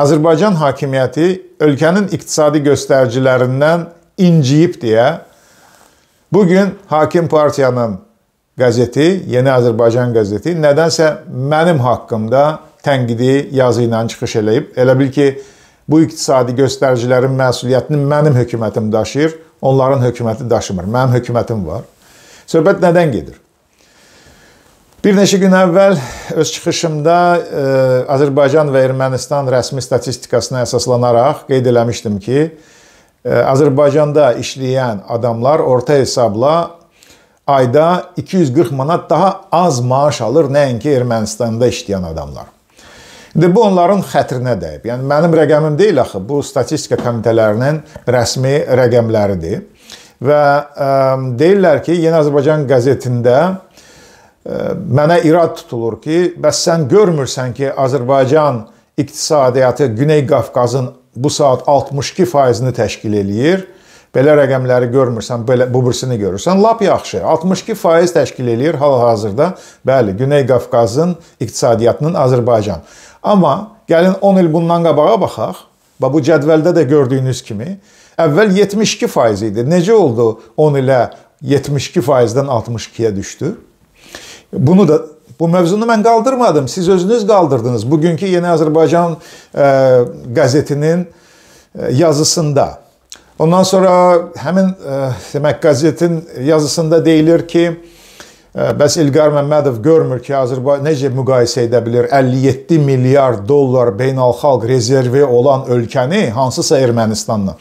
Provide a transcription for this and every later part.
Azərbaycan hakimiyyəti ölkənin iqtisadi göstəricilərindən inciyib deyə bu gün hakim partiyanın qəzeti, Yeni Azərbaycan qəzeti nədənsə mənim haqqımda tənqidi yazı ilə çıxış eləyib. Elə bil ki, bu iqtisadi göstəricilərin məsuliyyətini mənim hökumətim daşıyır, onların hökuməti daşımır. Mənim hökumətim var. Söhbət nədən gedir? Bir neçə gün əvvəl öz çıxışımda ə, e, Azərbaycan və Ermənistan rəsmi statistikasına əsaslanaraq qeyd eləmişdim ki, ə, e, Azərbaycanda işləyən adamlar orta hesabla ayda 240 manat daha az maaş alır nəinki Ermənistanda işləyən adamlar. İndi bu onların xətrinə dəyib. Yəni mənim rəqəmim deyil axı, bu statistika komitələrinin rəsmi rəqəmləridir. Və ə, e, deyirlər ki, Yeni Azərbaycan qəzetində mənə irad tutulur ki, bəs sən görmürsən ki, Azərbaycan iqtisadiyyatı Güney Qafqazın bu saat 62%-ni təşkil eləyir. Belə rəqəmləri görmürsən, belə bu birsini görürsən, lap yaxşı. 62% təşkil eləyir hal-hazırda. Bəli, Güney Qafqazın iqtisadiyyatının Azərbaycan. Amma gəlin 10 il bundan qabağa baxaq. Və bu cədvəldə də gördüyünüz kimi əvvəl 72% idi. Necə oldu 10 ilə 72%-dən 62-yə düşdü? Bunu da bu mövzunu mən qaldırmadım. Siz özünüz qaldırdınız. Bugünkü Yeni Azərbaycan e, qəzetinin e, yazısında. Ondan sonra həmin e, demək qəzetin yazısında deyilir ki, e, Bəs İlqar Məmmədov görmür ki, Azərbaycan necə müqayisə edə bilər 57 milyard dollar beynəlxalq rezervi olan ölkəni hansısa Ermənistanla.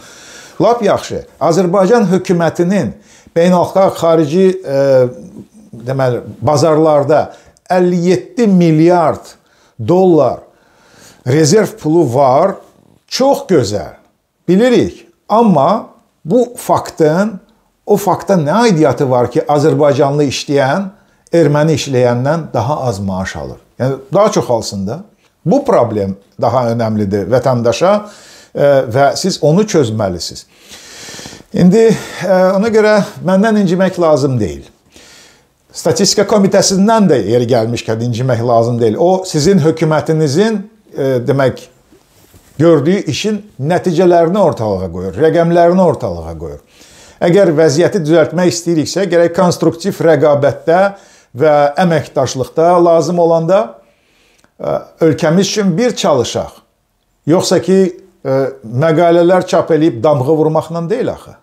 Lap yaxşı. Azərbaycan hökumətinin beynəlxalq xarici e, deməli bazarlarda 57 milyard dollar rezerv pulu var. Çox gözəl. Bilirik. Amma bu faktın o faktda nə aidiyyatı var ki, Azərbaycanlı işləyən erməni işləyəndən daha az maaş alır? Yəni daha çox alsın da. Bu problem daha önəmlidir vətəndaşa e, və siz onu çözməlisiniz. İndi e, ona görə məndən incimək lazım deyil. Statistika komitəsindən də yeri gəlmişkən incimək lazım deyil. O sizin hökumətinizin e, demək gördüyü işin nəticələrini ortalığa qoyur, rəqəmlərini ortalığa qoyur. Əgər vəziyyəti düzəltmək istəyiriksə, gərək konstruktiv rəqabətdə və əməkdaşlıqda lazım olanda e, ölkəmiz üçün bir çalışaq. Yoxsa ki e, məqalələr çap eləyib damğa vurmaqla deyil axı.